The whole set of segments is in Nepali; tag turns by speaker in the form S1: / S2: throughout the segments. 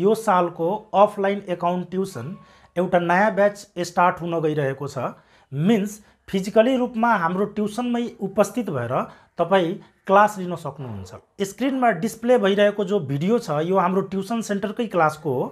S1: यो सालको अफलाइन एकाउन्ट ट्युसन एउटा नयाँ ब्याच स्टार्ट हुन गइरहेको छ मिन्स फिजिकली रूपमा हाम्रो ट्युसनमै उपस्थित भएर तपाईँ क्लास लिन सक्नुहुन्छ स्क्रिनमा डिस्प्ले भइरहेको जो भिडियो छ यो हाम्रो ट्युसन सेन्टरकै क्लासको हो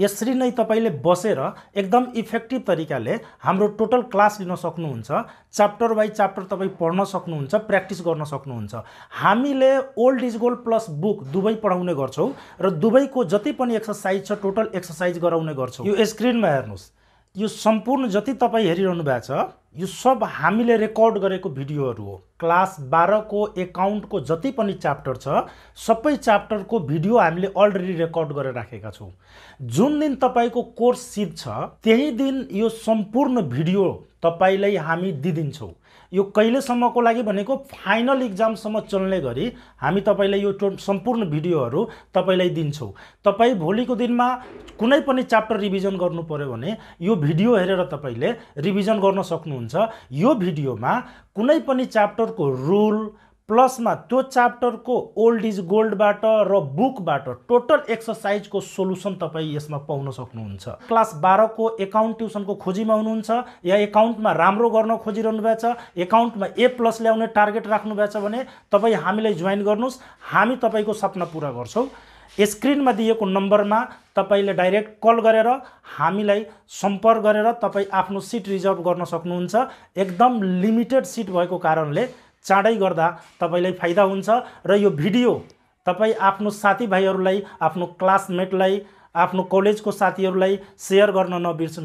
S1: यसरी नै तपाईँले बसेर एकदम इफेक्टिभ तरिकाले हाम्रो टोटल क्लास लिन सक्नुहुन्छ च्याप्टर बाई च्याप्टर तपाईँ पढ्न सक्नुहुन्छ प्र्याक्टिस गर्न सक्नुहुन्छ हामीले old is gold plus book दुवै पढाउने गर्छौँ र दुवैको जति पनि एक्सर्साइज छ टोटल एक्सर्साइज गराउने गर्छौँ यो स्क्रिनमा हेर्नुहोस् यो सम्पूर्ण जति तपाईँ हेरिरहनु भएको छ यो सब हामीले रेकर्ड गरेको भिडियोहरू हो क्लास बाह्रको एकाउन्टको जति पनि च्याप्टर छ सबै च्याप्टरको भिडियो हामीले अलरेडी रेकर्ड गरेर राखेका छौँ जुन दिन तपाईँको कोर्स सिप छ त्यही दिन यो सम्पूर्ण भिडियो तपाईँलाई हामी दिइदिन्छौँ यो कहिलेसम्मको लागि भनेको फाइनल इक्जामसम्म चल्ने गरी हामी तपाईँलाई यो टो सम्पूर्ण भिडियोहरू तपाईँलाई दिन्छौँ तपाईँ भोलिको दिनमा कुनै पनि च्याप्टर रिभिजन गर्नु पऱ्यो भने यो भिडियो हेरेर तपाईँले रिभिजन गर्न सक्नुहुन्छ हुन्छ यो भिडियोमा कुनै पनि च्याप्टरको रुल प्लसमा त्यो च्याप्टरको ओल्ड इज गोल्डबाट र बुकबाट टोटल एक्सर्साइजको सोलुसन तपाईँ यसमा पाउन सक्नुहुन्छ क्लास बाह्रको एकाउन्ट ट्युसनको खोजीमा हुनुहुन्छ या एकाउन्टमा राम्रो गर्न खोजिरहनु भएको छ एकाउन्टमा ए प्लस ल्याउने टार्गेट राख्नु भएको छ भने तपाईँ हामीलाई जोइन गर्नुहोस् हामी तपाईँको सपना पुरा गर्छौँ स्क्रिनमा दिएको नम्बरमा तपाईँले डाइरेक्ट कल गरेर हामीलाई सम्पर्क गरेर तपाईँ आफ्नो सिट रिजर्भ गर्न सक्नुहुन्छ एकदम लिमिटेड सिट भएको कारणले चाँडै गर्दा तपाईँलाई फाइदा हुन्छ र यो भिडियो तपाईँ आफ्नो साथीभाइहरूलाई आफ्नो क्लासमेटलाई आफ्नो कलेजको साथीहरूलाई सेयर गर्न नबिर्सनु